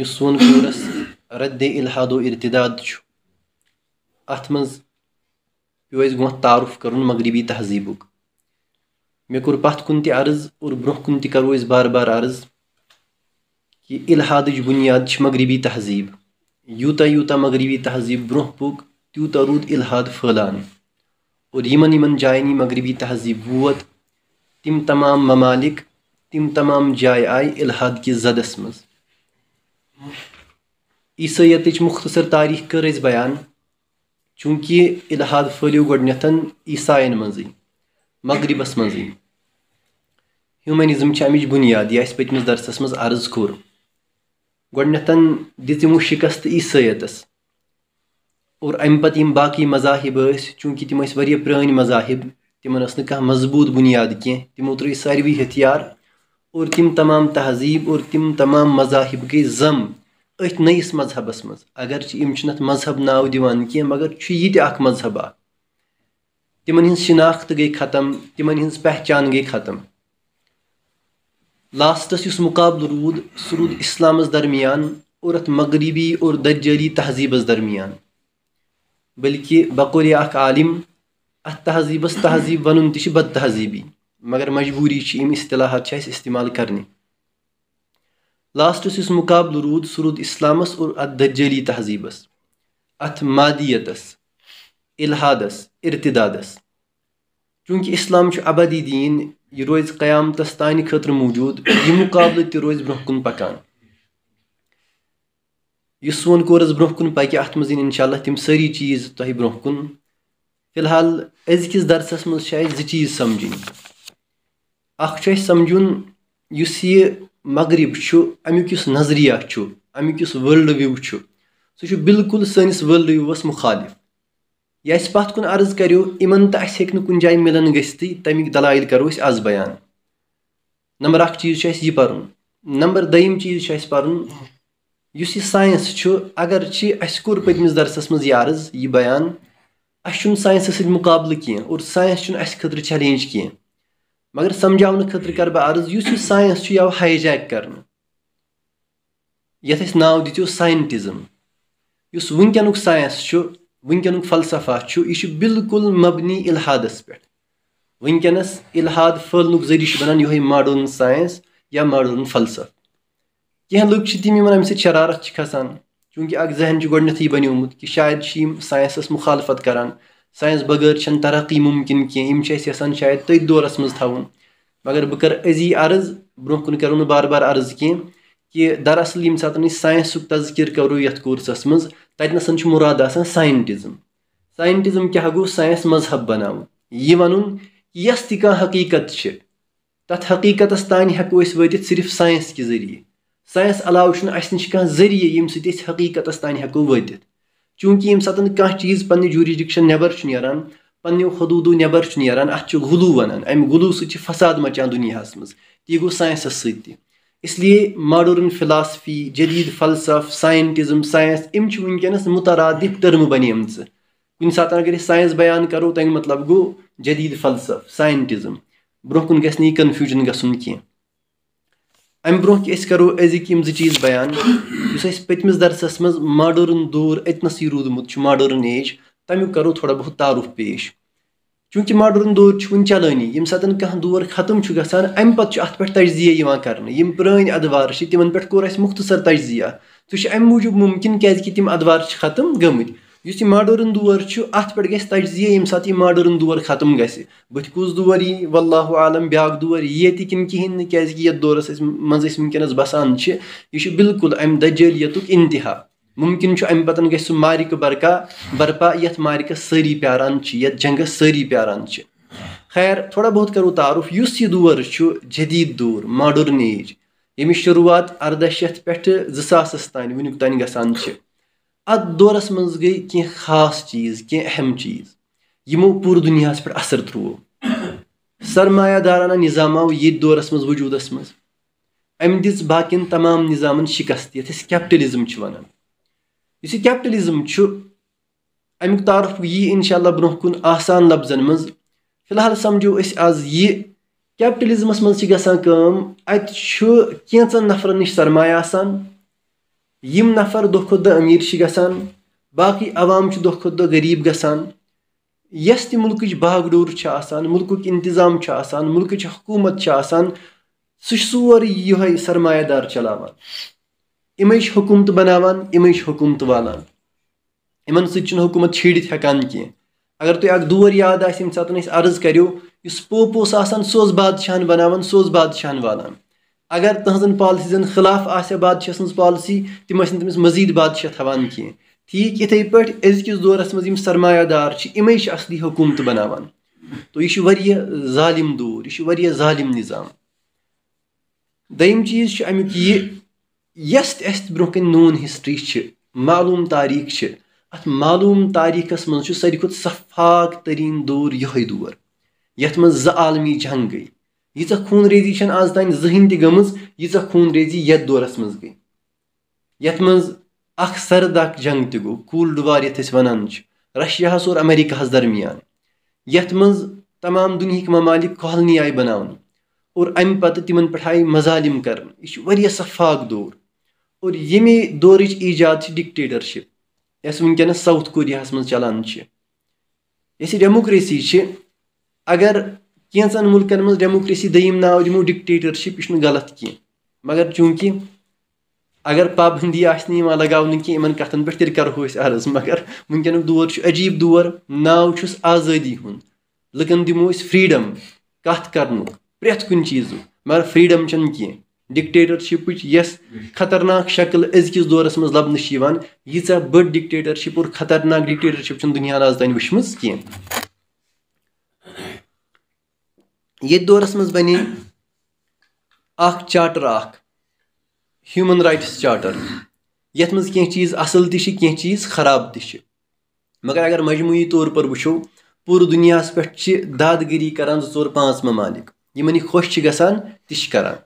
یُس سون کورس رد الحاد و ارتداد چھُ اَتھ منٛز اَسہِ مز تعارُف کَرُن مغربی تہذیٖبُک مےٚ کوٚر پَتھ کُن تہِ عرض اور برونٛہہ کُن تہِ کَرو أسۍ بار بار عرض کہِ کہ بُنیاد چھِ مغربی تہذیٖب یوٗتاہ یوٗتاہ مغربی تہذیب برہ پوک تیوتہ رود الحاد یِمن جاین یہِ مغربی تہذیٖب ووت تِم تمام ممالک تِم تمام جایہِ آیہِ الحاد کِس زدس منٛز عیسٲیتٕچ مختصر تاریخ اِلحاد پھٔہلیو ادھاد عیٖسایَن منٛزٕے مغرِبَس منٛزٕے مز چھِ اَمِچ بُنیاد یہِ اَسہِ پٔتمِس درسس منٛز عرض کوٚر دِژ یِمو شِکست عیٖسٲیتَس اور اَمہِ پَتہٕ یِم باقٕے مذاہِب ٲسۍ چوٗنٛکہِ تِم ٲسۍ واریاہ پرٛٲنۍ مذاہِب اب ٲس نہٕ کانٛہہ مضبوٗط بُنیاد کینٛہہ تِمو تر سارے ہتھیار اور تم تمام تہذیب اور تم تمام مذاہب گئی ضم ات نیس مذہبس مز اگرچہ یہ مذہب نو دذہب ا تمہ شناخت گئی ختم تمہ پہچان گئی ختم لاسٹس مقابلہ رود سو اسلامس درمیان اور ات مغربی اور درجری تہذیبس درمیان بلکہ بقور عالم اہزیبس تہذیب ون بد تہذیبی مگر مجبوٗری مجبوری ایم اصطلاحات استعمال کَرنہِ لاسٹَس یُس مُقابلہٕ روٗد روٗد سُہ اِسلامَس اور کرنے لاسٹس اس مقابلہ رود سہ رود اسلام درجری تہذیبس ات مادیتس الاحاد ارتدادس چونکہ اسلام عبادی دین یہ روز قیامتس تانہ خطر موجود یہ مقابلہ ترکن پکان اس برہ کن پکہ اتن انشاء اللہ تِم سٲری چیٖز تۄہہِ برہ کُن فِلحال أزکِس از منٛز چھِ اَسہِ زٕ چیٖز سَمجھِنۍ اکھ چھُ اَسہِ اچھ سمجھن اس مغرب اَمیُک یُس نظریہ چھُ اَمیُک یُس امیک یس چھُ ویو سہ بالکل سنس ورلڈ ویوس مخالف یا کُن عرض کَریو تہٕ اَسہِ ہیٚکہِ نہٕ کُنہِ جایہِ جائیں گٔژھتھٕے تَمِکۍ تمک کَرو أسۍ آز بیان نمبر چیٖز چیٖز چھُ چھُ اَسہِ یہِ پَرُن نمبر دٔیِم اَسہِ پَرُن یُس یہِ پہ چھُ اگرچہِ اَسہِ کوٚر پٔتمِس درسس منٛز یہِ عرض یہِ بیان اَسہِ چھُنہٕ ساینسَس سۭتۍ مُقابلہٕ کینٛہہ اور سقابل چھُنہٕ اَسہِ خٲطرٕ چیلینج کینٛہہ مگر سمجھا خٲطرٕ کَرٕ بہٕ عرض یُس یہِ یہِ ساینس چھُ آو ہاے جیک ہائی یَتھ أسۍ ناو ناؤ ساینٹِزٕم یُس وٕنکیٚنُک ساینس چھُ وٕنکیٚنُک فلسفہ چھُ یہِ چھُ بالکُل مبنی الحادس پہ اِلحاد پھٲلنُک ذٔریعہٕ چھُ بَنان یِہوے ماڈٲرٕن ساینس یا ماڈرن فلسف یِمن اَمہِ سۭتۍ شرارت چھِ کھسان چوٗنٛکہِ اکھ ذہن چھُ گت بَنیومُت کہِ شاید چھِ یِم سائنس مُخالفت کران ساینس بغٲر چھَنہٕ ترقی مُمکِن کینٛہہ یِم چھِ أسۍ یَژھان شاید تٔتھۍ دورَس منٛز تھاوُن مگر بہٕ کَرٕ أزی عرض برونٛہہ کُن کَرو نہٕ بار بار عرض کینٛہہ کی دراصل یمہ سات ساسک تذکر کرو یتھ کورسس چھُ مُراد آسان آٹززم ساٹزم کیٛاہ گوٚو ساینس مذہب بَناوُن یہِ وَنُن یۄس تہِ کانٛہہ حقیٖقت چھِ تَتھ حقیٖقتَس تانۍ ہٮ۪کو أسۍ وٲتِتھ صرف ساینس کہِ ذٔریعہِ ساینس علاوٕ چھُنہٕ اَسہِ نِش کانٛہہ ذٔریعہِ ییٚمہِ سۭتۍ أسۍ حقیٖقتَس تانۍ ہٮ۪کو وٲتِتھ چونکہ یمہ سات کم چیز پہ جوشن نیبر نین پی حدود نبر آرہ گلو ون امہ گلو سساد مچان دنیاس گوٚو ساینسَس سۭتۍ تہِ اِسلیے ماڈٲرٕن فِلاسفی جدیٖد فلسف ساینٹِزم ساینس یِم چھِ ونکس مُترادِف ٹٔرمہٕ بَنیمژٕ کُنہِ ساتہٕ اگر أسۍ ساینس بیان کَرو تَمیُک مطلب گوٚو جدیٖد فلسف ساینٹِزم برونٛہہ کُن گژھِ نہٕ یہِ گی گژھُن کینٛہہ اَمہِ کہِ أسۍ کَرو أزِکۍ یِم زٕ چیٖز بیان یُس اَسہِ پٔتمِس درسس منٛز ماڈٲرٕن دور أتنَسٕے روٗدمُت چھُ ماڈٲرٕن ایج تَمیُک کَرو تھوڑا بہت تعارُف پیش چوٗنٛکہِ ماڈٲرٕن دور چھُ وٕنہِ چَلٲنی ییٚمہِ چلانی کانٛہہ دور ختم چھُ چھُ گژھان اَمہِ پَتہٕ اَتھ امتھ تجزیہ یِوان کَرنہٕ کر پین ادوار کوٚر اَسہِ مُختصر تجزیہ سُہ چھُ اَمہِ سم موجود ممکن کیا ادوار ختم گٔمٕتۍ یُس یہِ ماڈٲرٕن دور چھُ اَتھ گژھِ تجزیہ ییٚمہِ ساتہٕ یہِ ماڈٲرٕن دور ختم گژھِ بٕتھِ کُس دور یی و عالم بیا دور ییٚتہِ کِنہٕ کِہیٖنۍ نہٕ یَتھ دورَس أسۍ تنہی کس دور مزہ ونکس بسان یہ بالکل ام دجیلیت انتہا اَمہِ پَتہٕ گژھِ سُہ مارِکہٕ برقا برپا یَتھ یتھ مارکس سری پیار یتھ جنگس سری پیاران خیر تھوڑا بہت کَرو تعارُف یُس یہِ دور چھُ جدیٖد دور ماڈٲرٕن ایج ییٚمِچ شروٗعات اَرداہ زٕ ساسَس تانۍ وٕنیُک تانۍ گژھان چھِ ات دورس گٔے کینٛہہ خاص چیٖز کینٛہہ اہم چیٖز یِمو پوٗرٕ دُنیاہَس دنیاس پر ترٛوو سرمایہ دارانہ نِظام آو ییٚتھۍ دورَس منٛز وجوٗدَس منٛز أمۍ دِژ دین تمام شِکست یَتھ أسۍ چھِ وَنان یُس یہِ و چھُ اَمیُک تعارُف یی اِنشاء اللہ برونٛہہ کُن آسان لفظن برہ کن آفظن مز فی الحال سمجھو از یہ کیپٹلزمس مسا کم اتر کچن نفرن سرمایہِ آسان یہ نفر دۄہ دۄہ کھۄتہٕ أمیٖر چھِ گژھان باقٕے عوام چھِ دۄہ دۄہ کھۄتہٕ غریٖب دہ کریب گانا ٹلک باغ آسان مُلکٕچ حکوٗمت چھِ آسان سُہ چھُ سورُے یہ سرمایہ دار چلاوان چھِ بَناوان چھِ حکومت والان حکومت سۭتۍ ان حکوٗمت چھیڑت ہٮ۪کان کینٛہہ اگر تک دور یاد آسہِ ییٚمہِ ساتہٕ أسۍ عرض کَریو یُس پوپ اوس آسان سُہ اوس آ بَناوان سُہ اوس سادشاہ والان اگر تہن پالسیز خلاف بادشاہ سن پالسی تم نا تم مزید بادشاہ تعین کی ٹھیک اتھے پا کس دورس مجھے سرمایہ دار امریک اصلی حکومت بنا تو یہ ظالم دور یہ ظالم نظام دیکھ بروہ کن نون ہسٹری معلوم تاریخ کی ات معم تاریخی میری كو صفاق ترین دور یہ دور یت عالمی جنگ گئی ییٖژاہ خوٗن ریزی آز تانۍ زٕہٕنۍ تہِ گٔمٕژ ییٖژاہ خوٗن ریزی یَتھ دورَس یت دورس مز گئی یع مرد اخ جنگ وَنان چھِ رَشیاہَس اور امریکہ درمیان یَتھ منٛز تمام دُنہِکۍ ممالِک کالنی آیہِ بَناونہٕ اور اَمہِ پَتہٕ تِمن پٮ۪ٹھ آیہِ مظالِم کرنہٕ یہِ چھُ واریاہ کرفاک دور اور ییٚمے دورٕچ ایٖجاد چھِ ڈِکٹیٹرشِپ یۄس وٕنکیٚنَس ساوُتھ کوریاہَس منٛز چلان چھِ یۄس یہِ ڈیموکریسی چھِ اگر کینٛژن مُلکن منٛز ڈیموکریسی دٔیِم ناو دِمو ڈِکٹیٹرشِپ یہِ چھُنہٕ غلط کینٛہہ مگر چوٗنٛکہِ اگر پابندی کتھن لگا تیٚلہِ کرہو أسۍ عرض مگر وٕنکیٚنُک دور چھُ عجیٖب دور ناو چھُس آزٲدی ہُنٛد لُکن دِمو أسۍ فریٖڈم کتھ کرنُک پریتھ کُنہِ چیٖزُک مگر فریٖڈم فریڈم کیکٹیٹرشپ یس خطراک شکل منٛز کس چھِ یِوان ییٖژاہ بٔڑ ڈِکٹیٹرشِپ اور خطرناک ڈِکٹیٹرشِپ ڈکٹیٹرشپ دنیا آز تانۍ وٕچھمٕژ کینٛہہ دورَس منٛز بَنے یتھ دورس ہیوٗمَن رایٹٕس چاٹر یَتھ منٛز کینٛہہ چیٖز اَصٕل تہِ چھِ کینٛہہ چیٖز خراب تہِ چھِ مگر اگر مجموعی طور پر وٕچھو پوٗرٕ دُنیاہَس پٮ۪ٹھ چھِ دادگٔری کَران زٕ ژور پانٛژھ ممالِک یِمَن یہِ خۄش چھِ گژھان تہِ چھِ کَران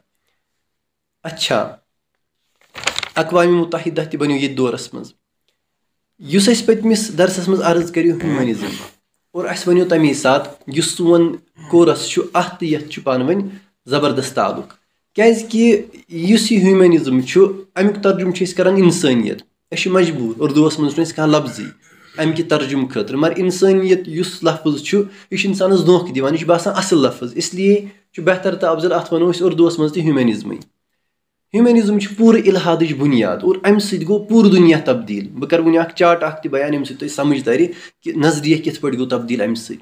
اچھا اقوامِ مُتحدہ تہِ بَنیو تنیو دورَس منٛز یُس اَسہِ پٔتمِس درسس منٛز عرض کرو ہیوٗمَنِزٕم اور اَسہِ اہس و تم سات سو کورس جو چھُ پانی ورن زبردست أسۍ کس اِنسٲنیت أسۍ چھِ مجبوٗر انسانیت منٛز چھُنہٕ اردوس کانٛہہ لفظٕے اَمہِ کہِ ترجُمہٕ خٲطرٕ مگر اِنسٲنیت یُس لفظ چھُ چھُ یہِ اِنسانَس یہ دِوان یہِ چھُ باسان اَصٕل لفظ اس لیے بہتر تہٕ افضل اَتھ وَنو أسۍ ات منٛز تہِ ہیوٗمنِزمٕے ہیومنزم اِلحادٕچ بُنیاد اور اَمہِ سۭتۍ گوٚو پوٗرٕ دُنیا تبدیٖل بہٕ کَرٕ وٕنہِ اَکھ چاٹ اَکھ تہِ بیان ییٚمہِ سۭتۍ تۄہہِ سَمٕجھ تَرِ کہِ نظریہ کِتھ پٲٹھۍ گوٚو تبدیٖل اَمہِ سۭتۍ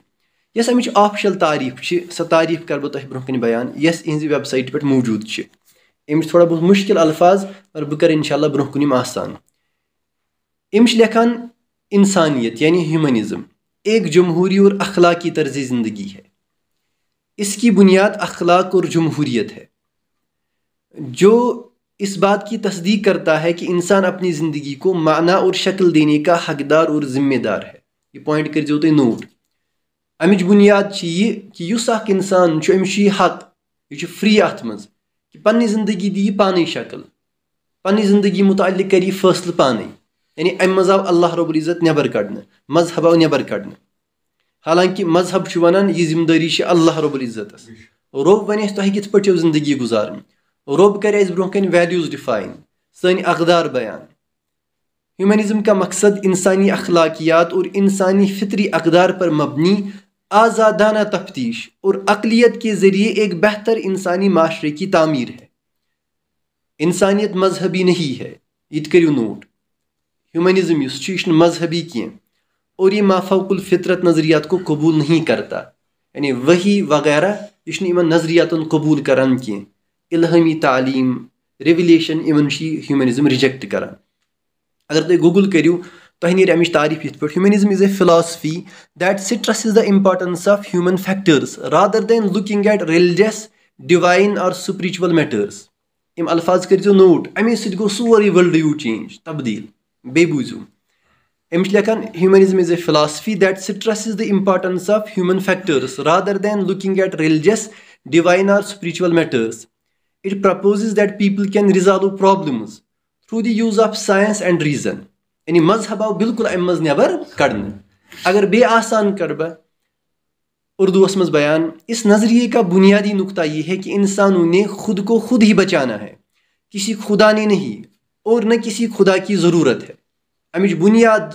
یۄس اَمِچ آفِشَل تعریٖف چھِ سۄ تعریٖف کَرٕ بہٕ تۄہہِ برونٛہہ کَنہِ بیان یۄس یس وٮ۪بسایٹہِ پٮ۪ٹھ موٗجوٗد چھِ أمِس چھِ تھوڑا بہت مُشکِل الفاظ مگر بہٕ کَرٕ اِنشاء اللہ برونٛہہ کُن یِم آسان أمِس چھِ لیکھان اِنسانیت یعنی ہیوٗمنِزم ایک جمہوری اور اخلاقی طرزِ زندگی ہے اس کی بنیاد اخلاق اور جمہوریت ہے جو اس بات کی تصدیق کرتا ہے کہ انسان اپنی زندگی کو معنی اور شکل دینے کا حقدار اور ذمہ دار ہے یہ پوائنٹ کرو تھی نوٹ امچ بنیادی یہ کہ اس حق یہ فری ات کہ پہ زندگی دی یہ پانے شکل پنہ زندگی متعلق کری فیصلہ فاصلہ پانے یعنی ام مز آو اللہ رب العزت نبر کڑنے مذہب آو نبر کڑنے حالانکہ مذہب کو ونانے یہ ذمہ داری اللہ رب العزت روب ونی تہ کت پہ زندگی گزار رب کر ویلیوز ڈفائن سن اقدار بیان ہیومنزم کا مقصد انسانی اخلاقیات اور انسانی فطری اقدار پر مبنی آزادانہ تفتیش اور اقلیت کے ذریعے ایک بہتر انسانی معاشرے کی تعمیر ہے انسانیت مذہبی نہیں ہے یہ کریو نوٹ ہیومنزم اس مذہبی کی مافوق الفطرت نظریات کو قبول نہیں کرتا یعنی وہی وغیرہ یہ نظریاتن قبول کران کی الہمی تعلیم رولیشن یہِ ہیومینزم رجیکٹ کر اگر تُہۍ گوٗگٕل کٔرِو تۄہہِ نیرِ اَمِچ تعریٖف یِتھ پٲٹھۍ humanism is a philosophy that stresses the importance of human factors rather than looking at religious or spiritual matters یِم الفاظ کرو نوٹ اَمے سۭتۍ گوٚو سورُے ورلڈ یوٗ چینٛج تبدیٖل بیٚیہِ بوٗزِو ہم چھِ لیکھان humanism is a philosophy that stresses the importance of human factors rather than looking at religious or spiritual matters It proposes that people can resolve problems through the use of science and reason یعنی مذہب آو بالکل منٛز نٮ۪بر کڑنے اگر بیٚیہِ آسان کَرٕ بہٕ کردوس می بیان اس نظریے کا بنیادی نقطہ یہ ہے کہ انسانوں نے خود کو خود ہی بچانا ہے کسی خدا نے نہیں اور نہ نسی خدا کی ضرورت ہے امچ بنیاد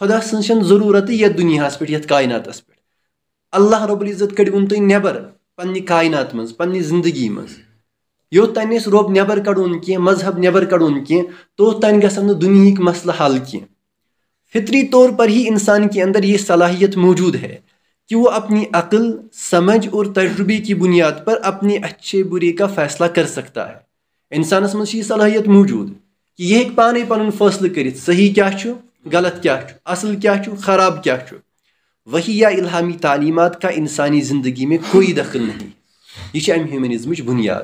خدا سن سن ضرورت یت دنیا پت قاینات پہ اللہ رب العزت کڑو تم نبر پنہ کائنات من پنہن زندگی مز وتان اس روب نب کڑون کی مذہب نبر کڑون کی توتان گھن دک مسلے حل کی فطری طور پر ہی انسان کے اندر یہ صلاحیت موجود ہے کہ وہ اپنی عقل سمجھ اور تجربے کی بنیاد پر اپنی اچھے برے کا فیصلہ کر سکتا ہے انسانس مجھ سے یہ صلاحیت موجود کہ یہ پانے پن فیصلے کرت صحیح کیا غلط کیا خراب کیا وہی یا الہامی تعلیمات کا انسانی زندگی میں کوئی دخل نہیں یہ ام ہیومنزمچ بنیاد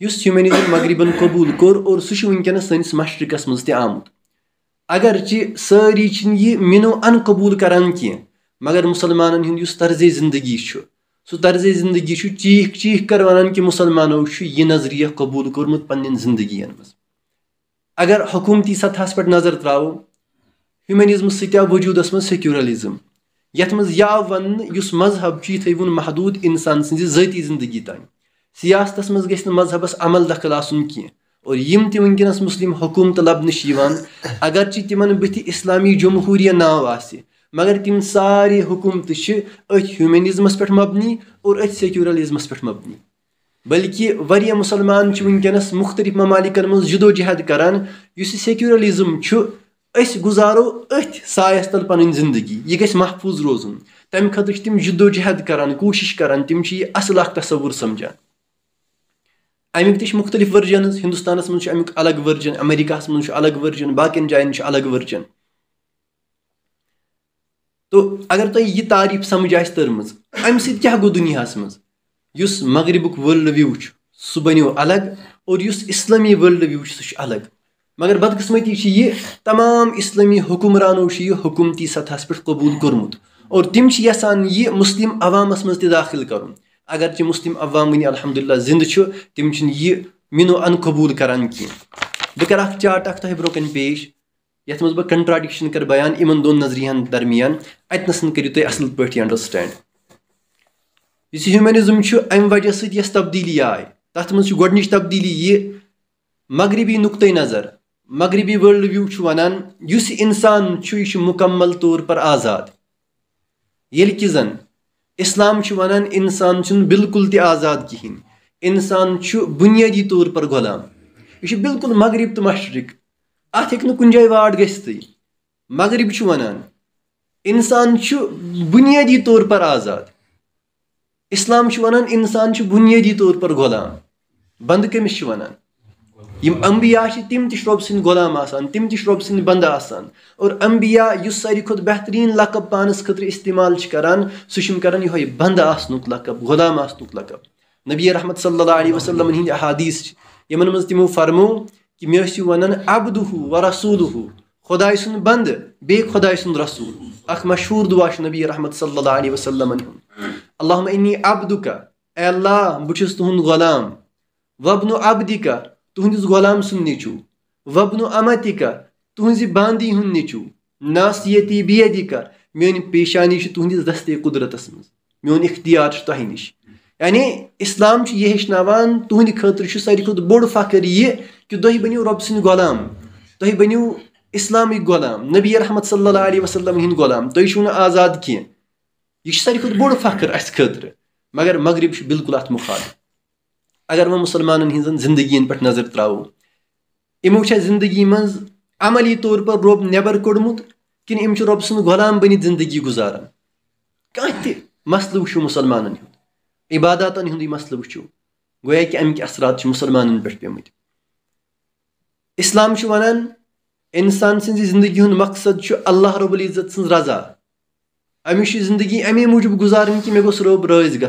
یُس ہیومینزم مغربا قبوٗل کوٚر اور سُہ چھُ سٲنِس سنكنس سنس مشرق مز تہ سی منو ان قبول کران کینٛہہ مگر مسلمان ہُنٛد یُس طرزِ زندگی چھُ سُہ طرزِ زندگی چھُ چیٖکھ چیٖکھ کر وَنان کہِ مُسلمانو چھُ یہِ نظریہ قبوٗل کوٚرمُت پن زندگی منٛز اگر حکوٗمتی سطحس پٮ۪ٹھ نظر ترٛاوو ہیوٗمنِزمہٕ سۭتۍ آو ستو منٛز سیکیوٗرلِزم سورزم منٛز یہِ آو ون یُس مذہب چھُ كو یہتھ محدوٗد اِنسان سٕنٛزِ ذٲتی زندگی تین سیاستس مس گھنگ مذہبس عمل دخل آن کی اور تہس مسلم حکومت لبن سے اگرچہ تمہ بت اسلامی جمہوریہ ناؤہ مگر تم سارے حکومت کی اتمینزمس پہ مبنی اور ات سیکرلزمس پبنی بلکہ ویا مسلمان ونکیس مختلف ممالکن مز جدوجہد کران سکیولزم گزارو ات سایس تل پن زندگی یہ گھر محفوظ روزن تمہیں خطر تم کران کرشش کر تم اصل اخ تصور سمجھا اَمیُک تہِ چھِ امیک تش مختلف ورجنز ہندوستانس ممی الگ ورجن امریکہ مجھ الگ باقین جاین چھُ الگ ؤرجَن تو اگر آسہِ تٔرمٕژ اَمہِ سۭتۍ کیاہ گوٚو دُنیاہَس منٛز یُس مجھ مغربک وِو چھُ سُہ بَنیو الگ اور یُس اِسلٲمی وِو اسلمی ورلڈ ویو سلگ مگر بدقسمتی یہ تمام یہِ حکمرانوں حکومتی پٮ۪ٹھ قبوٗل کوٚرمُت اور تِم چھِ یَژھان یہِ مُسلِم عوامَس منٛز تہِ منتل کَرُن اگرچہ مسلم عوام عنی الحمد للہ زندگ تم یہ منو ان قبول کر کی بہ اخ چاٹ اخہ بروہ کن پیش یت مز کنٹراڈکشن کر بیان ان دون نظریہ درمیان اتنس کری اصل پاڈرسٹینڈ اس ہیومینزم امہ وجہ سبدیلی آئی تر گۄڈنِچ گبدیلی یہ مغربی نقطے نظر مغربی ولڈ ویو وس اچھ مکمل طور پر آزاد یلکہ زن اسلام ونان وسان بالکل تہ آزاد کہین اسان بنیادی طور پر غلام یہ بالکل مغرب تو مشرق ات کن جائیں واٹ گی مغرب ونان وسان بنیادی طور پر آزاد اسل و اسان بنیادی طور پر غلام بند کمس ونان تم تب سامان تم تش رب آسان اور ایمبیا اس ساری کھت بہترین لقب پانس خطر استعمال کر سکان یہن لقب غلام آن لقب نبی رحمت صلی اللہ علیہ وسلم ہند احادیث تمو فرمو کہ میرے ون اب دہ و رسول ہو خدے سند بند بہت خدائے سند رسول اخ مشہور دعا نبی رحمت صلی اللہ علیہ وسلم علامہ انی دکا اے اللہ بس تہدام وبنو اب دکا تہندس غلام سند نچو وبن و اما تہ تاندی نیچو ناستیتی بیت میون پیشانی تہندس دستے قدرتس مز میون اختیار تہ نش یعنی اسلام یہ ہچنان تہند خاطر ساری کھت بوڑ فخر یہ کہ تھی بنو رب سند غلام تھی بنو اسلامی غلام نبی رحمت صلی اللہ علیہ وسلم ہند غلام تیشو نا آزاد کی یہ ساری کھت بوڑ فخر اس اسر مگر مغرب بالکل ات مخالف اگر وہ مسلمانن ہن زندگی نظر ترو امو زندگی مز عملی طور پر رب نبر کڑمت کن امر رب سن غلام بنی زندگی گزارن کان تہ مسل و مسلمان عباداتی مسل و گویا کہ امک اثرات مسلمان پہ انسان وسان زندگی ہند مقصد اللہ رب العزت سن رضا امیس زندگی امی موجب گزارن کہ مے گوس رب راض گ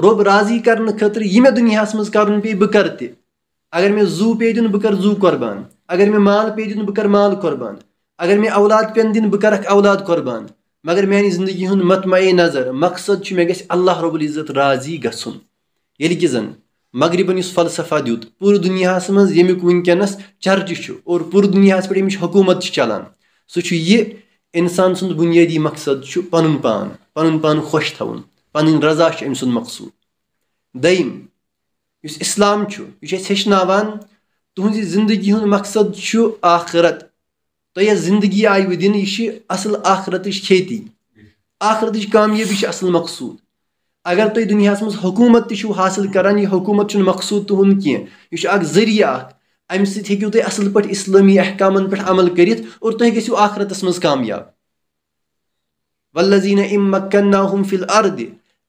رب راضی کرنے خطر یہ می دنیا مز کر پی پہ بہت کرو پہ دین بہ کر زو قربان اگر مال پی دن بہ کر مال قربان اگر میرے اولاد پین دن بہ کر اولاد قربان مگر میان زندگی متمائے نظر مقصد مے رب العزت راضی گھنکہ زن مغربن اس فلسفہ دیت پور دنیا مز یو وس چرچہ اور پور دنیا پہ امچ حکومت چلان سہ سند بنیادی مقصد پن پان پن پان خوش تھون پن را چم سند مقصود دم اسلام یہ زندگی ہند مقصد آخرت تس زندگی آئے ہو دن یہ اصل آخرت چھیتی آخرت کامیبی اصل مقصود اگر تنیا مز حکومت ت حاصل کر حکومت چھ مقصوص تہذریعہ اخبی اصل پہ اسلمی احکام پمل کرخرتس مز کاب و لذینہ امکن فل عرد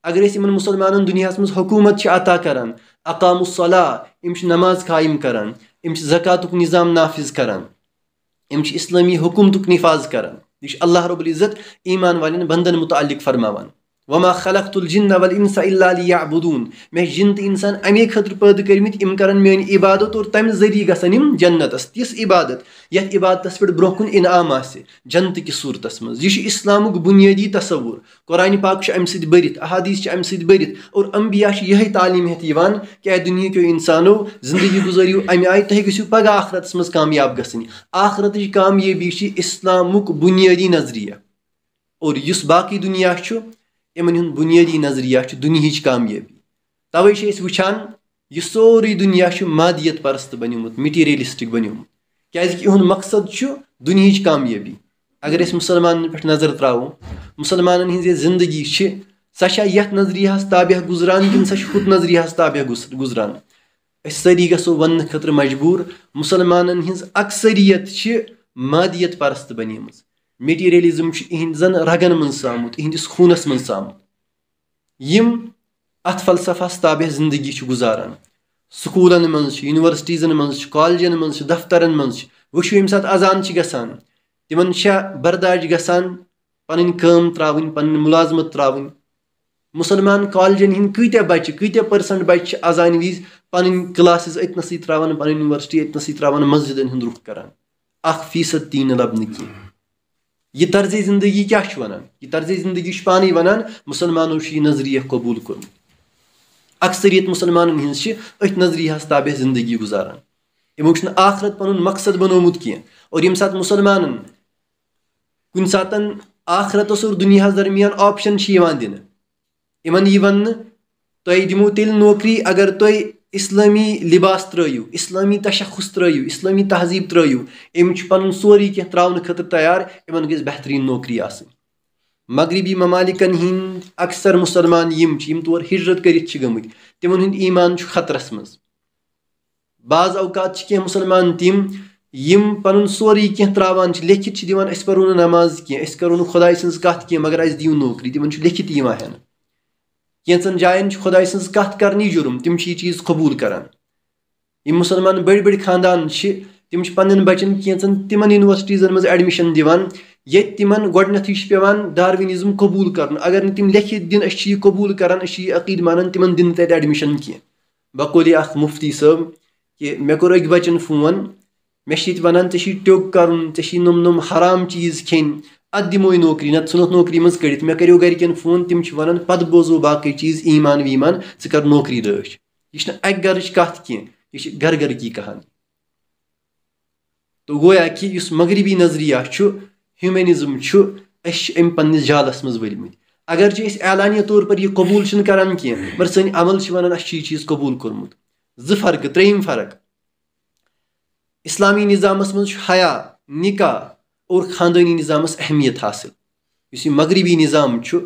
اگر اِس مسلمانن دنیا مز حکومت کی عطا کران اقام الحاح ہمش نماز قائم کران زکاتک نظام نافذ کر حکومتک نفاذ کر یہ اللہ رب العزت ایمان والن متعلق فرماوان وما خلقت الجن والانس الا ليعبدون مے جن بدون انسان امی خطر پید کرمت ام کرن میان عبادت اور تمہیں ذریعہ گان جنتس عبادت یت عبادت پہ برہ کن انعام آہ جنت کس صورتس مزلام بنیادی تصور قرآن پاک ام س احادیث ام امہ سب بمبیا یہ تعلیم کہ دنیا کیو انسانو زندگی گزریو ام آئی تھی گو پگہ آخرتس کامیاب گھنس آخرت کا اِسلامک بنیادی نظریہ اور اس باقی دنیا یِمن ہُنٛد بُنیٲدی نظریہ چھُ کامیٲبی تَوَے چھِ أسۍ وٕچھان یہِ سورُے دُنیا چھُ مادیت پرست بَنیومُت مِٹیٖریلِسٹِک بَنیومُت کیٛازِکہِ یِہُنٛد مقصد چھُ دن کامیٲبی اگر أسۍ مسلمان پٮ۪ٹھ نظر ترٛاوو ترو مسلمان ہر زندگی گُزران کِنہٕ سۄ چھِ ہُتھ نظریاہَس نظریہ گُزران أسۍ سٲری گژھو وَننہٕ خٲطرٕ مجبوٗر مسلمان ہِنٛز اکثریت چھِ مادیت پرست بَنیمٕژ میٹیرلزم اہن زن رگن مت اہندس خونس مذت فلسفہ تابہ زندگی گزاران سکولن منورسٹیزن مالجن مفترن مشو ایم سات اذان گنجا برداشت گانا پن ترایا پن ملازمت ترا مسلمان کالجن ہند کیتہ بچہ کیتیا پرسنٹ بچہ اذان ویز پلاسز اتنس تر پی یونیورسٹی تر مسجد ہند رخ کر اک فیصد تی نبھنے کینٛہہ یہ طرز زندگی کیا طرز زندگی پانے ونان مسلمانوں نظریہ قبول کو اکثریت مسلمان ہند نظریہس تابس زندگی گزارا ایموشن آخرت پن مقصد بنوت اور یم سات مسلمان كن سات آخرتس اور دنیا درمیان آپشن چھن یہ ون تھی دوں تیل نوکری اگر تی اسلمی لباس ترو اسلمی تشخص ترویو اسلمی تہذیب چھُ پَنُن سورُے کینٛہہ ترٛاونہٕ خٲطرٕ تیار ان گژھِ بہتریٖن نوکری آسٕنۍ آغربی ممالک ہند اکثر مسلمان ہُنٛد ایٖمان چھُ خطرس منٛز بعض اوقات چھِ کینٛہہ مُسلمان تِم یِم پَنُن سورُے کینٛہہ ترٛاوان چھِ لیکھِتھ چھِ دِوان أسۍ پَرو نہٕ نماز کینٛہہ أسۍ کَرو نہٕ خۄداے سٕنٛز کَتھ کینٛہہ مگر اَسہِ دِیِو نوکری چھُ لیکھِتھ یِوان ہٮ۪نہٕ यचन जायन खुदाई सज कत करनी जुर्म तम चीज कबूल करान ये मुसलमान बड़ बड़ खानदान तम पन्न बचन कैचन तिमन यूनिवर्सिटीजन मज एडमिशन दिवान ये तिमन गोडनथी पेवान डारविनिज्म कबूल कर अगर नम लिखित दिन ये कबूल करान ये अकीद मानान तिमन दिन तथा एडमिशन कह बकौल अख मुफ्ती सब कि मे कोर अक बचन फोन मे वन ऐ टोक कर नम नम हराम चीज खेन اد دو نت نوکری منٛز کٔڑِتھ مےٚ کَریو گَرِکٮ۪ن فون تِم چھِ وَنان پَتہٕ بوزو باقٕے چیٖز ایٖمان ویٖمان ژٕ کَر نوکری رٲچھ یہِ چھِنہٕ اَکہِ داش یہ گرچ کات کی گَرٕ گرکی کہان تو گویا کہِ یُس مغربی نظریہ چھُ چھُ أسۍ چھِ أمۍ ام جالَس منٛز ؤلۍمٕتۍ اگرچہِ أسۍ اعلانیہ طور پر یہ کینٛہہ مگر سٲنۍ عمل چھِ وَنان اَسہِ یہِ چیٖز قبوٗل کوٚرمُت زٕ فرقہٕ تريم فرق اِسلامی نِظامَس منٛز چھُ حیا نِکاح اور خاندٲنی نِظامَس اہمیت حاصِل یُس یہِ مغربی نِظام چھُ چھُ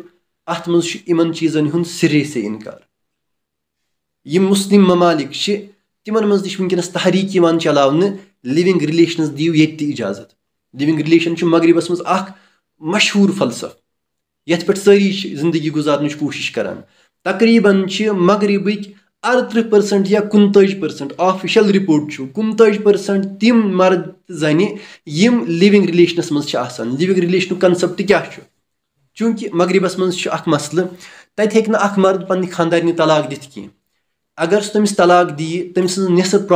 اَتھ منٛز یِمَن چیٖزَن ہُنٛد نظام ات منچ ان چیزن سریسے انکار یہ مسلم ممالک تمن من تش ونکس تحریک یہ چلانے لوگ رلیشنس دوں تی اجازت لوگ رلیشن مغربس مق مشہور فلسف گُزارنٕچ کوٗشِش گزارن تقریٖباً چھِ مغربک ارتر پٔرسَنٛٹ یا پٔرسَنٛٹ پٔرسَنٛٹ آفِشَل رِپوٹ چھُ تِم مَرٕد زَنہِ یِم لِوِنٛگ رِلیشنَس منٛز چھِ آسان لِوِنٛگ رِلیشنُک ریلیشنس مزا چھُ چوٗنٛکہِ کنسیپٹ منٛز چھُ اَکھ مجھ تَتہِ ہیٚکہِ نہٕ اَکھ مَرٕد پن خانٛدارنہِ طلاق دِتھ کینٛہہ اگر سُہ تٔمِس طلاق دِیہِ تٔمۍ سٕنٛز نٮ۪صٕف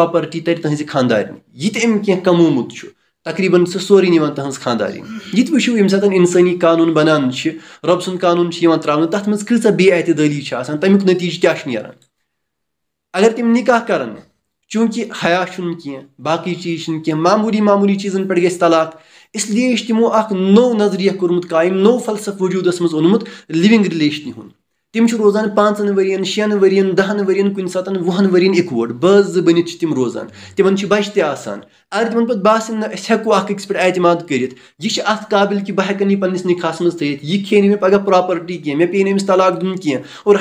تَرِ تٕہٕنٛزِ خانٛدارنہِ یہِ تہِ أمۍ کینٛہہ کَمومُت چھُ تقریٖباً خاندارن سورُے نِوان تٕہٕنٛز خانٛدارٕنۍ یہِ تہِ وٕچھِو ییٚمہِ ساتہٕ اِنسٲنی قانوٗن بَنان چھِ رۄب سُنٛد قانوٗن چھِ یِوان ترٛاونہٕ تَتھ منٛز کۭژاہ بے چھِ آسان تَمیُک اعتدلی کیٛاہ چھُ نیران اگر تم نکاح کرن چونکہ حیا حیاں باقی چیز معمولی معمولی چیزن پہ طلاق اس لیے تموک نو نظریہ کورمت قائم نو فلسف وجود اونمت لوگنگ رلیشن تم پانچن ورین شین ورن دہن ورن کن سات وینک بنتان تمہر بچہ تکان اگر نہ أسۍ باس نا أکِس پٮ۪ٹھ اعتماد کٔرِتھ یہِ چھِ کر قابل نہٕ مےٚ یہ پسند کینٛہہ مےٚ پیٚیہِ نہٕ أمِس طلاق دیُن کینٛہہ اور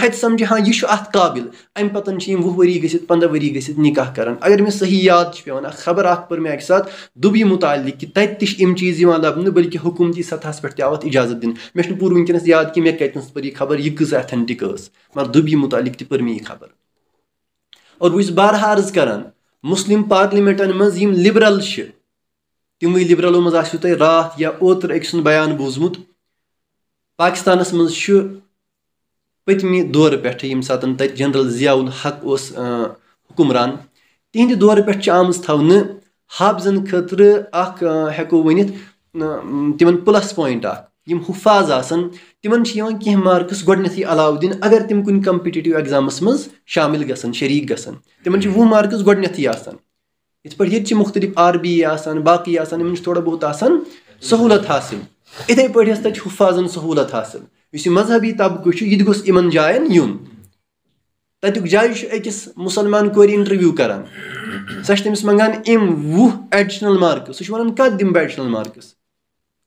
ہاں یہِ چھُ قابِل اتر سمجھا چھِ یِم وُہ ؤری گٔژھِتھ پنٛداہ ؤری گٔژھِتھ نِکاح کر اگر مےٚ صحیح یاد خبر پٔر مےٚ ساتہٕ مُتعلِق کہِ تَتہِ تہِ چھِ یِم چیٖز یِوان لَبنہٕ بٔلکہِ حکوٗمتی چیز پٮ۪ٹھ تہِ آو سطح اِجازت دِنہٕ مےٚ چھُنہٕ پوٗرٕ ویس یاد کہِ مےٚ پٔر یہِ خبر یہِ کۭژاہ ٲس مگر ایتھنٹک مُتعلِق تہِ پٔر مےٚ یہِ خبر اور بہٕ چھُس بارہا عرض کار مسلم پارلمی مبرل تمے لبرلوں مو تمہیں رات یا اوتر اک سان بوجمت پاکستان پتم دور پہ سات جنرل ضیاء الحق اس حکمران تہند دور پہ تک حافظ خطر اکو ورت تمہ پلس پوائنٹ ا تم حفاظ آج کھی مارکس گۄڈنیٚتھٕے علاوٕ دِنہٕ اگر تم کم چھِ وُہ مارکٕس گۄڈنیٚتھٕے آسان یِتھ پٲٹھۍ ییٚتہِ چھِ آختلف آر بی اے آسان باقٕے آسان یِمن چھِ تھوڑا بہت آسان سہوٗلت آہولت حاصل اتھے پاٹ حفاظن سہولت یُس یہِ مذہبی طبقہٕ چھُ چھُ یہِ تہِ گوٚژھ یِمن جاین یُن أکِس مُسلمان کورِ اِنٹروِو کران سۄ چھِ تٔمِس منٛگان جائے وُہ ایڈِشنل مارکٕس سُہ چھُ منگانل مارکس دِمہٕ بہٕ ایڈِشنل مارکٕس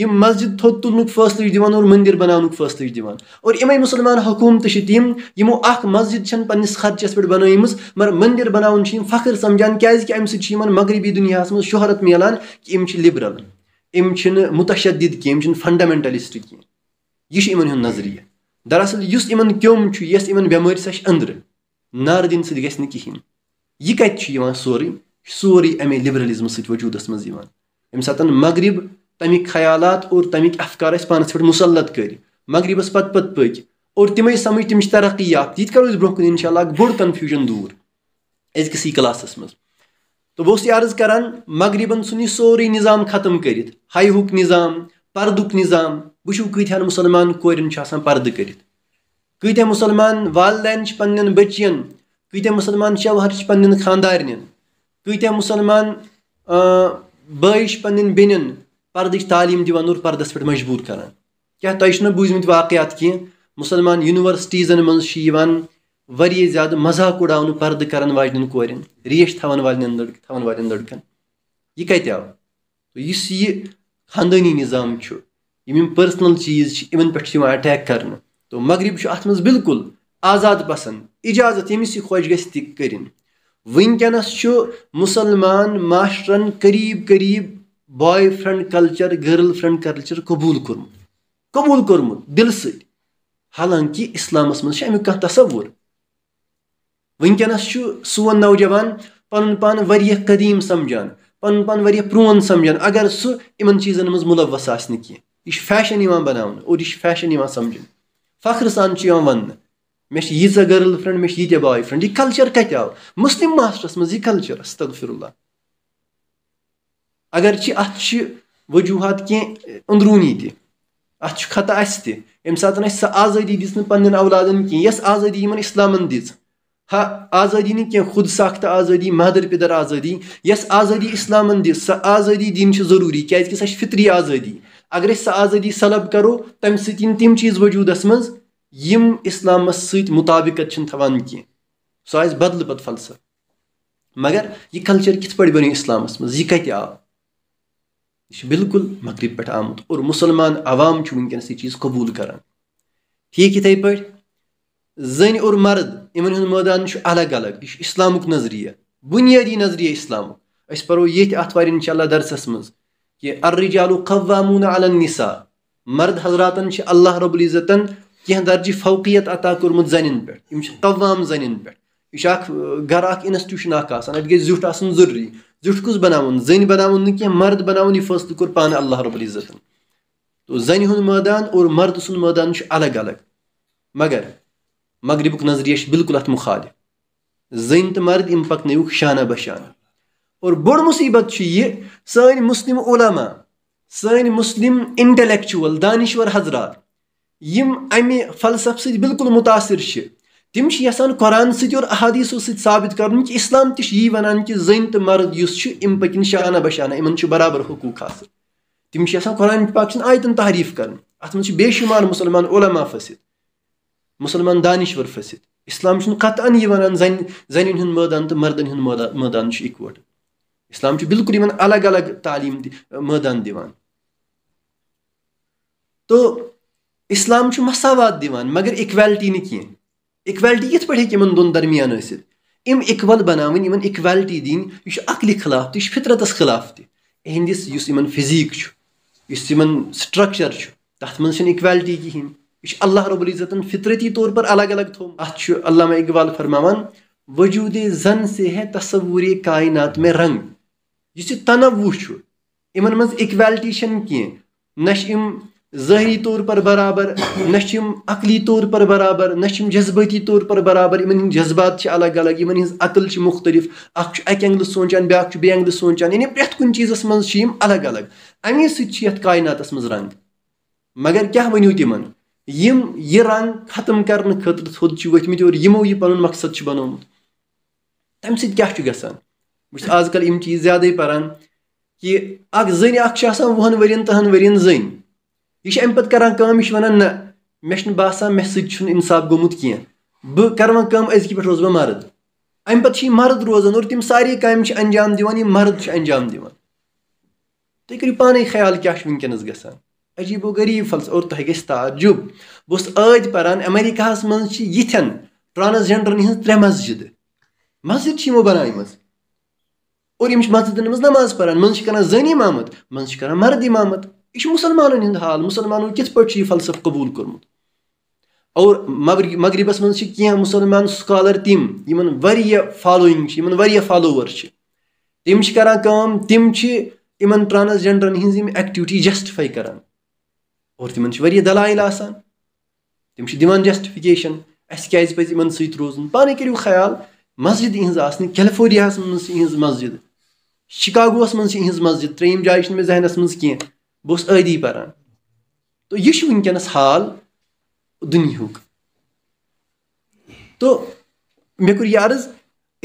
یہ مسجد تھو تلنک فاصلے دور مندر بنانک فاصلے دور اسلمان حکومت مسجد پدچس پنچ مگر مندر بنانا فخر سمجھا کی امس مغربی دنیا مجھ شہرت ملان کہ ہم لبرل متشدد کی فنڈامینٹلسٹ کی ان نظریہ دراصل اسوسن بم سندر نار دن سہین یہ کتنے سور سوری امے لبرلزم سجود من ام سات مغرب तमिक ख्यालات और तमिक अफकार पानस पे मुसलत कर मगरबस पत पत पक और तम समझ तम तरक्की याफ्त ये करो ब्रोह कुन इनशा बोड़ कन्फ्यूजन दूर अजकसी क्लासस मज तो बहुत अर्ज करान मगरबन सुन यह सोरे निज़ाम खत्म कर हाइहुक निज़ाम पर्दुक निज़ाम वो कतहन मुसलमान कोरन पर्द कर कत मुसलमान वालदैन पन्न बचियन कत मुसलमान शवहर पन्न खानदारन कत मुसलमान बश पन्न बेन پردٕچ تعلیٖم دِوان پردَس پرد تعلیم دردس پجبور کر تیچنہ بوٗزمٕتۍ واقعات کینٛہہ مُسلمان کن مسلمان یونیورسٹیزن منچ و زیادہ مذاق اڑان پرد کرانش تال لڑکن چیٖز چھِ نظام پرسنل چھِ یِوان اَٹیک کرنہٕ تو مغرب بالکل آزاد پسنٛد اِجازت ییٚمِس یہِ خۄش گژھِ تہِ کٔرِنۍ گھرین چھُ مُسلمان ماشٹرن قریٖب قریٖب boyfriend culture girlfriend culture कबूल कोर्मुत कबूल कोर्मुत दिल सत हालांकि इस्लामस मज अमुक तस्वुर वनकस सोन नौजवान पन पान कदीम समझान पन पान प्रोन समझान अगर सह इन चीजन मज मुलवस आ यह फैशन बना और यह फैशन समझ फख्र सान वन मे यीजा गर्ल फ्रेंड मे यीजा बॉय फ्रेंड यह कल्चर कत आव मुस्लिम मास्टरस मज यह कल्चर अस्तफिर اگرچہ اتوہات کی اندرونی تطہ اس تمہیں ساتھ سا آزادی دن اولادن کنس آزادی اسلامن دا آزادی نیو خود ساختہ آزادی مادر پدر آزادی آزادی اسلام دزادی دن سے ضروری کچھ فطری آزادی اگر سہ آزادی صلب کرو تمہ سن تم چیز وجود مز اسلام سطابقت تھان کی سہ بدل پہ فلسف مگر یہ کلچر کت پا بنو اسلام یہ کت آو یہ بالکل مغرب پہ آمد اور مسلمان عوام ونکس یہ چیز قبول کران ٹھیک اتھے پہ زن اور مرد ان میدان الگ الگ یہلامک نظریہ بنیادی نظریہ اِسلامک ارو یہ آتوار انشاء اللہ درسس مزہ عرجالو قوامون عل نصا مرد حضرات اللہ رب العزتن کی درجہ فوقیت عطا کورمت زن پہ ہم قوام زن پ یہ گھر انسٹیوشن آپ گی زروری زی کس بنا زن بناؤ نی مرد بناؤن فاصلہ کور پان اللہ رب الد میدان اور مرد سند میدان الگ الگ مگر مغرب نظریہ بالکل ات مخال زن تو مرد ام پکن شانہ بہ شانہ اور بوڑ مصیبت یہ سی مسلم عولاما سی مسلم انٹلیچل دانشور حضرات یہ امہ فلسف سالکل متاثر تم تمان قرآن سور احادیثوں سابت کر اسلام یی ونان کہ زن تو مرد اس پکن شانہ بہشانہ امن برابر حقوق آج یہ قرآن آیتن تحریف بے شمار مسلمان علما پھست مسلمان دانشور پھست اسلام قطن ون میدان تو مردن میدان اکوٹ اسلام بالکل الگ الگ تعلیم میدان دو اسلام مساوات دور اکویلٹی نی اِکویلٹی یِتھ پٲٹھۍ ہیٚکہِ ہن دۄن درمیان ٲسِتھ یِم اِکوَل بَناوٕنۍ ثنا ایكویلٹی دن یہ عقل خلاف تہ چھُ فطرتس خلاف تہ چھُ اسزیكس منٛز تر اِکویلٹی ایكویلٹ یہِ چھُ اللہ رب فِطرتی طور پر الگ الگ تھوٚومُت اَتھ چھُ علامہ اقبال فرماوان وجود زن سے ہے سصور كا رنگ اس تنوع نہ چھِ یِم ظٲہری طور پر برابر نہ چھِ یِم عقلی طور پر برابر نہ چھِ یِم جذبٲتی طور پر برابر یِمن ان جذبات چھِ الگ الگ یِمن عقل چھِ اکھ چھُ اَکہِ اینٛگلہٕ سونٛچان اختلہ چھُ بیٚیہِ اینٛگلہٕ سونٛچان یعنی پرٛٮ۪تھ کُنہِ چیٖزَس منٛز چھِ یِم الگ الگ سۭتۍ چھِ یَتھ کایناتَس منٛز رنٛگ مگر ؤنِو تِمن یِم یہِ رنٛگ ختم کرنہٕ خٲطرٕ تھوٚد چھِ ؤتھمٕتۍ اور یِمو یہِ پَنُن مقصد چھُ چھُ تَمہِ سۭتۍ گژھان بہٕ چھُس آز توت یِم چیٖز زیادَے پَران کہِ سکان زٔنۍ ہم چھِ آسان وُہَن ؤرۍ یَن تٕہَن ؤرۍ یَن زٔنۍ یہِ چھُ اَمہِ پَتہٕ کران کٲم یہِ چھُ وَنان نہ مےٚ چھُنہٕ باسان مےٚ سۭتۍ چھُنہٕ اِنصاف گوٚمُت کیٚنٛہہ بہٕ کَرٕ وۄنۍ کٲم أزکہِ پٮ۪ٹھ روزٕ بہٕ مَرٕد اَمہِ پَتہٕ چھِ یہِ مَرٕد روزان اور تِم سارے کامہِ چھِ اَنجام دِوان یِم مَرٕد چھُ اَنجام دِوان تُہۍ کٔرِو پانَے خیال کیٛاہ چھُ وٕنکیٚنَس گژھان عجیٖب و غریٖب فلسہٕ اور تۄہہِ گژھِ تعجُب بہٕ اوسُس ٲدۍ پَران اٮ۪مریٖکاہَس منٛز چھِ یِتھٮ۪ن ٹرٛانسجَنڈرَن ہِنٛز ترٛےٚ مسجِدٕ مسجِد چھِ یِمو بَنایمَژٕ اور یِم چھِ مسجِدَن منٛز نماز پَران منٛزٕ چھِ کران زٔنۍ اِمامت منٛزٕ چھِ کران مَرٕد اِمامت یہ مسلمانن ہند حال مسلمانوں کت پہ یہ فلسف قبول کرمت اور مغربس من کی مسلمان سکالر تم ان فالوئنگ یمن فالوور تم تم تمہ ٹرانسجنڈرن ہز ایکٹوٹی جسٹفا کران تمہار دلائل آسان تم آ اس کیاز پہ ان سر روز پانے کریو خیال مسجد اہم آیلفورنیا مہن مسجد شکاگوہ مجھ مسجد تریم جائیں میں ذہنس مز کی بہٕ بس عدی پاران تو چھُ وس حال دنک تو چھُ وَنان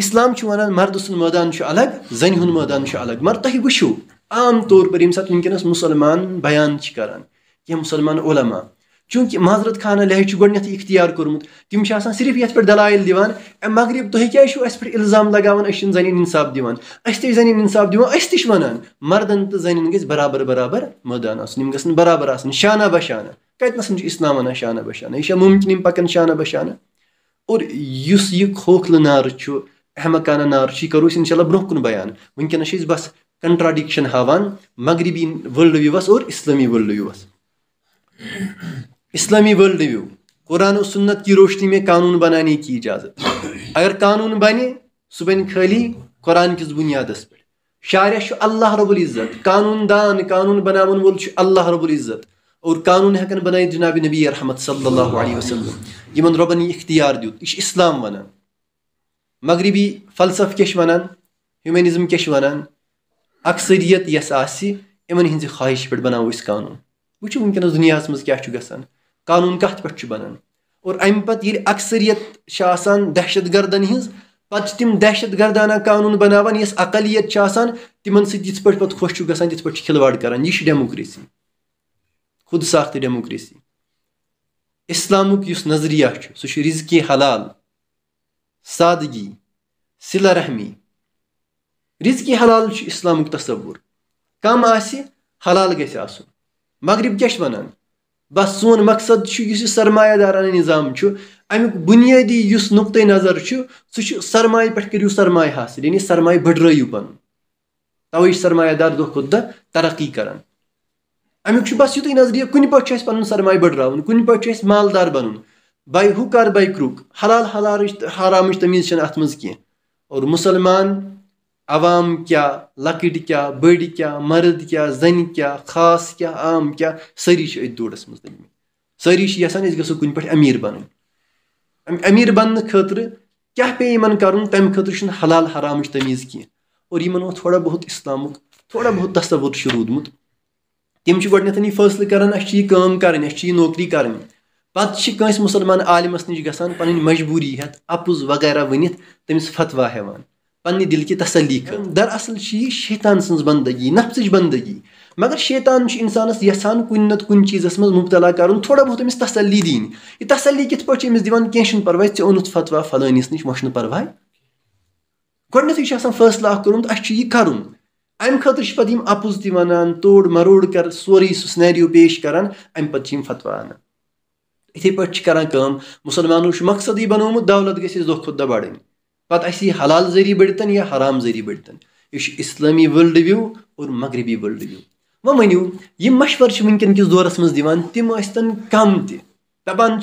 اسلام سُنٛد مٲدان چھُ الگ زَنہِ ہُنٛد مٲدان چھُ الگ مگر تۄہہِ وٕچھِو عام طور پَر ییٚمہِ ساتہٕ وس مُسلمان بیان چھِ کَران کینٛہہ مُسلمان علما چونکہ معذرت خانہ لہج چھُ گۄڈٕنٮ۪تھٕے اِختیار کوٚرمُت تِم چھِ آسان صرف یَتھ پٮ۪ٹھ دلایل دِوان اَمہِ مغرب تُہۍ کیٛازِ چھُو اَسہِ پٮ۪ٹھ اِلزام لگاوان أسۍ چھِنہٕ زَنٮ۪ن اِنصاف دِوان أسۍ تہِ چھِ زَنٮ۪ن اِنصاف دِوان أسۍ تہِ چھِ وَنان مردن تہٕ زَنٮ۪ن گژھِ برابر برابر مٲدان آسُن یِم گژھن برابر آسٕنۍ شانہ بشانہ کَتِنَس چھُ اِسلام وَنان شانہ بشانہ یہِ چھا مُمکِن یِم پَکَن شانہ بشانہ اور یُس یہِ کھوکھلہٕ نارٕ چھُ احمقانہ نارٕ چھُ یہِ کَرو أسۍ اِنشاءاللہ برونٛہہ کُن بیان وٕنکٮ۪نَس چھِ أسۍ بَس کَنٹراڈِکشَن ہاوان مغربی ؤرلڈ وِوَس اور اِسلٲمی ؤرلڈ وِوَس اسلامی ورلڈ ویو قرآن و سنت کی روشنی میں قانون بنانے کی اجازت اگر قانون بنے سُہ بن سلی قرآن پٮ۪ٹھ بنیادی چھُ اللہ رب العزت قانون دان قانون بنا وول چھُ اللہ رب العزت اور قانون ہکن بنٲیِتھ جناب نبی رحمت صلی اللہ علیہ وسلم یِمن رۄبن یہِ اختیار اسلام و مغربی فلسف کیا واقع ہومنزم چھِ واقع اکثریت یۄس آسہِ یِمن ہِنٛزِ یس آز خواہش پنو قانون منٛز دنیا چھُ گژھان قانون کت پور امہ پہ اکثریت دہشت گردن ہن دہشت گردانہ قانون بنانا اس اقلیت تمہ سی پوشن تھی کھلواڑ کر یہ ڈیموکریسی خود ساختہ ڈیموکریسی اسلامک نظریہ سہر رز کی حلال سادگی سل رحمی رز کی حلال اسلامک تصور کم آ حلال گھن مگر یہ کیا بس سون مقصد سرمایہ دارانہ ان نظام امی بنیادی اس نقطے نظر سرمائے کرو سرمائے حاصل یعنی سرمائے بڑی پن توائے سرمایہ دار دہ کرقی کران امی بس یہت نظریہ کن پاٹ پن سرمائے بڑا کن پاٹ مالدار بن بائے ہو بائے کرک حلال حلال حارام تمزہ اور مسلمان आवाम क्या लकट क्या बड़ क्या मर्द क्या जन क्या खास क्या आम क्या सारी दौड़स मज लगे सारी यसान गो कुन पे अमीर बन अमीर बन खतर क्या पे इन कर तम खतर हलाल हराम तमीज़ कह और इन थोड़ा बहुत इस्लाम थोड़ा बहुत तस्वुर रूदमुत तम गोडन यह फैसले करान अस कम करें अस नौकरी करें पे कंस मुसलमान आलमस नश ग पी मजबूरी हेत अपुज वगैरह वन तमिस फतवा हेवान پنہ دلکی تسلی ہاں۔ در اصل شیطان سن بندگی نفس بندگی مگر شیطان انسانس یژھان کن نت کن چیزس من مبتلا کر تھوڑا بہت امس تسلی دن تسلی کت پاس دن پھروائے اون فتوہ فلحس نش وہ پھروائے گونیتھان فیصلہ اختر یہ کران توڑ مروڑ کر سُہ سنیریو پیش اَمہِ پَتہٕ چھِ چھِ یِم فتوا اَنان یِتھٕے پٲٹھۍ کٲم مُسلمانو چھُ مقصدٕے کرتھے دولت گژھِ اَسہِ دۄہ کھۄتہٕ دۄہ بَڑٕنۍ پہ یہ حلال ذریعہ بڑھتن یا حرام ذریعہ بڑھتن یہ اسلمی ولڈ ویو اورغربی ورلڈ ویو و یہ مشور وس دور من دم ثم تبان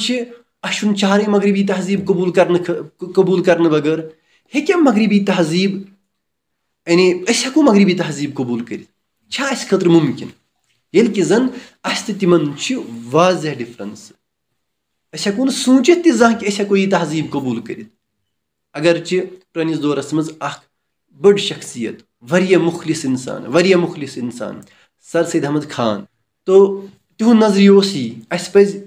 اہچن چارے مغربی تہذیب قبول کرنے قبول کرنے بغیر ہکا مغربی تہذیب یعنی اکو مغربی تہذیب قبول کرمکن یلکہ زن اس تم و واضح ڈفرنس اکو نا سوچتھ تہن کہ تہذیب قبول کر اگرچہ منٛز دورس بٔڑ شخصیت واریاہ مُخلِص اِنسان واریاہ مُخلِص اِنسان سر سید احمد خان تو تِہُنٛد اوس یی اَسہِ پَزِ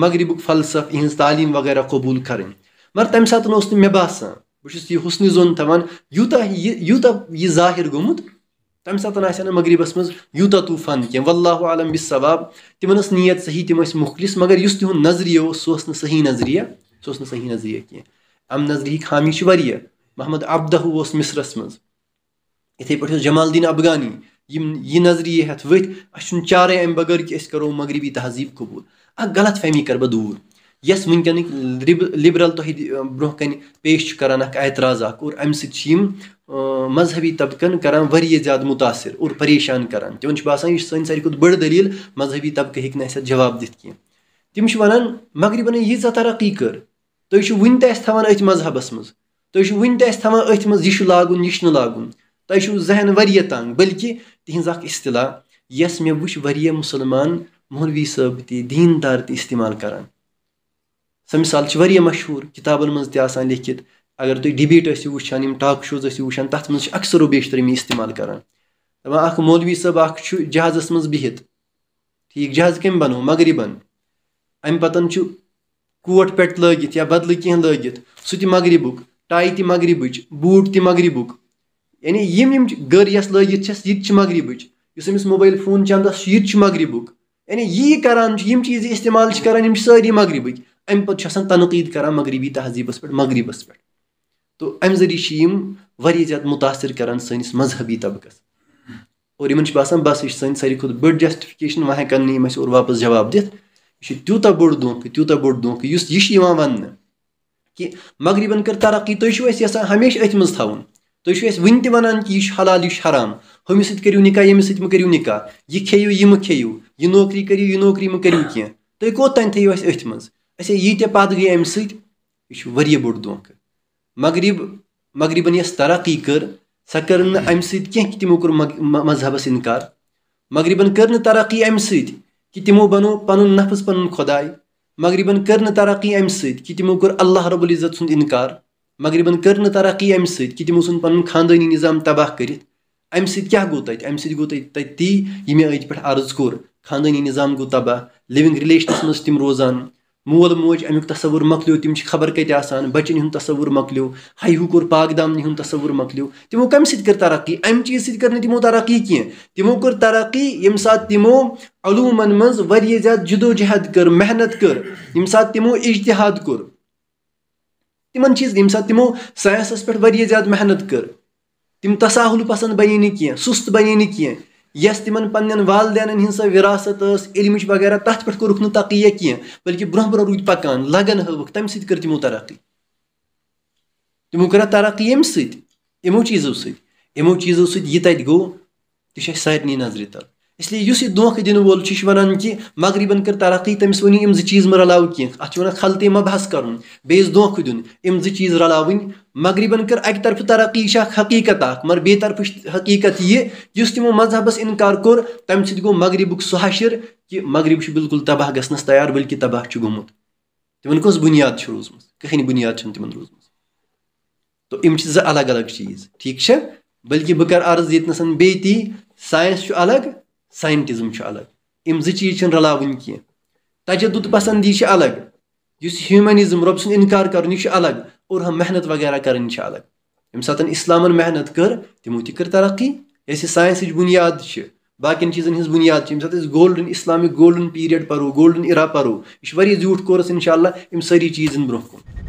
مغربک فلسفہٕ اہم تعلیٖم وغیرہ قبوٗل کَرٕنۍ مگر تَمہِ ساتہٕ اوس نہٕ مےٚ باسان بہٕ چھُس یہِ حُسنہِ زوٚن تھاوان یوٗتاہ یہِ یوٗتاہ یہِ یوتا گوٚمُت تَمہِ ساتہٕ آسہِ ہا نہٕ مزہ منٛز یوٗتاہ طوٗفان کینٛہہ اللہ عالم بھی تِمن ٲس نیت صحیح تِم ٲسۍ مُخلِص مگر یُس تِہُنٛد نظریہِ اوس سُہ اوس نہٕ صحیح نظریہ سُہ اوس نہٕ صحیح نظریہ کینٛہہ ہم نظریک خامی چھِ واریاہ محمد اوس مِصرَس منٛز یِتھَے پٲٹھۍ اوس جمال الدیٖن افغانی یِم یہِ نظریہِ ہٮ۪تھ ؤتھۍ اَسہِ چھُنہٕ چارَے اَمہِ بغٲر کہِ أسۍ کَرو مغربی تہذیٖب قبوٗل اَکھ غلط فہمی کَرٕ بہٕ کر دور یس لِبرَل تۄہہِ برونٛہہ کَنہِ پیش چھِ کَران اَکھ اعتراض اَکھ اور اَمہِ سۭتۍ چھِ یِم مذہبی کَران واریاہ زیادٕ مُتاثر اور پریشان کَران تِمَن چھُ باسان یہِ چھِ سٲنۍ ساروی کھۄتہٕ بٔڑ دٔلیٖل مذہبی طبقہٕ ہیٚکہِ نہٕ اَسہِ اَتھ جواب دِتھ کینٛہہ تِم چھِ وَنان تمہ ییٖژاہ ترقی کٔر تُہۍ چھِو وٕنہِ تہِ اَسہِ تھاوان أتھۍ مذہبَس منٛز تُہۍ چھِو وٕنہِ تہِ اَسہِ تھاوان أتھۍ منٛز یہِ چھُ لاگُن یہِ چھُ نہٕ لاگُن تۄہہِ چھُو ذہن واریاہ تنٛگ بٔلکہِ تِہِنٛز اَکھ اصطلاح یۄس مےٚ وٕچھ واریاہ مُسلمان مولوی صٲب تہِ دیٖن دار تہِ استعمال کَران سۄ مِثال چھِ واریاہ مشہوٗر کِتابَن منٛز تہِ آسان لیٚکھِتھ اگر تُہۍ ڈِبیٹ ٲسِو وٕچھان یِم ٹاک شوز ٲسِو وٕچھان تَتھ منٛز چھِ اکثر و بیشتر یِم استعمال کَران دَپان اَکھ مولوی صٲب اَکھ چھُ جہازَس منٛز بِہِتھ ٹھیٖک جہاز کٔمۍ بَنوو مغرِبَن اَمہِ پَتَن چھُ کوٹ پٮ۪ٹھ لٲگِتھ لٲگِتھ یا بدلہٕ کینٛہہ سُہ تہِ لگلے ٹاے تہِ ٹائی بوٗٹ تہِ تغریبک یعنی یِم یِم گٔر یۄس لٲگِتھ چھَس یہِ تہِ چھِ یہ یُس أمِس موبایل فون چَندَس چھُ یہِ تہِ چھُ تشربک یعنی یی چھِ چھِ چھِ یِم یِم چیٖز یہِ سٲری اَمہِ پَتہٕ چھُ آسان تنقیٖد ام مغربی تہذیٖبَس پٮ۪ٹھ پغربس پٮ۪ٹھ تو اَمہِ ذٔریعہِ چھِ یِم واریاہ زیادٕ مُتاثر کر سٲنِس مذہبی طبقس او ان بس یہ وۄنۍ ساری نہٕ یِم اَسہِ ہیکن واپس جواب دِتھ یہ تیوہ بوڑ دس یہ ون مغربن کر ترقی تھی یسان ہمیشہ اتھی موس ورنہ کہ یہ حلال یہ حرام ہومس سو نکاح یمس سہو نکاح یہ کھو موکری کر نوکری نوکری مریو کی تین تیس اتھی مسئلہ پت گئی ام سوڑ مغرب مغربن یس ترقی کر سک سی تمو مذہبس انکار مغرب کر ترقی امہ س کہ تمو بنو پن نفس پن خدایا مغرب کر ترقی امہ ست کہ تمو اللہ رب العزت سند انکار مغرباً کر ترقی امہ ست کہ تمو سن پن خاندانی نظام تباہ کرت امہ امہ ست ست کیا گو گو تت تی یہ مے میرے پہ عرض کور خاندانی نظام گو تباہ لونگ رلیشنس مز تم روزان مول موج تصوُر مۄکلیو تِم چھِ خبر کَتہِ آسان بَچَن ہُنٛد تصوُر مۄکلیو کتنا بچن ہند تصور ہُنٛد تصوُر مۄکلیو تِمو کَمہِ سۭتۍ کٔر ترقی اَمہِ چیٖز سۭتۍ کٔر نہٕ تِمو ترقی کینٛہہ تِمو کٔر ترقی ییٚمہِ ساتہٕ تِمو علوٗمَن منٛز واریاہ زیادٕ جہد کٔر محنت کٔر ییٚمہِ ساتہٕ تِمو کوٚر چیٖز ییٚمہِ ساتہٕ تِمو تمو ساس واریاہ زیادٕ محنت کٔر تِم کر پَسنٛد بَنے نہٕ کینٛہہ سُست بَنے نہٕ کینٛہہ اس تمہ پالدین سا وراثت علم وغیرہ تر پور تکلی کی بلکہ بروہ بہت روز پکان لگن ہم ستر تمو ترقی تمو ترقی ام سیزو ستو چیزو سی تب گو تیس سارے نظر تل اس لیے اس دھوکہ دن وول ونان کہ مغربن کر ترقی تمس ونی ام چیز مہ ملاؤ کی وقت خلطے مبحث کر بیس دھوکہ دن ام چیز رل مغربن کر اک طرف ترقی کی حقیقت اخبار طرف حقیقت یہ اس تمو مذہبس انکار کور تم گو مغربک سہ حشر کہ مغرب بالکل تباہ گھنس تیار بلکہ تباہ گومت تمن کس بنیاد روزمت روزمین بنیاد تمن روزمت تو ام الگ الگ چیز ٹھیک ہے بلکہ کر عرض یتنسن بیتی سائنس الگ ساینٹزم چھُ الگ یِم زٕ چیٖز چھِنہٕ رَلاوٕنۍ کینٛہہ تجدُد پسنٛدی چھِ الگ یُس ہیوٗمنِزم رۄب سُنٛد اِنکار کَرُن یہِ چھُ الگ اور ہم محنت وغیرہ کَرٕنۍ چھِ الگ ییٚمہِ سات اِسلامَن محنت کٔر تِمو تہِ کٔر ترقی یۄس یہِ ساینسٕچ بُنیاد چھِ اس ساس بنیاد باقی چیزن ہن بنیادی گولڈن اِسلامک گولڈن اِرا پَرو یہِ چھُ واریاہ زیوٗٹھ کورس اِنشاء اللہ ام ساری چیز برونٛہہ کُن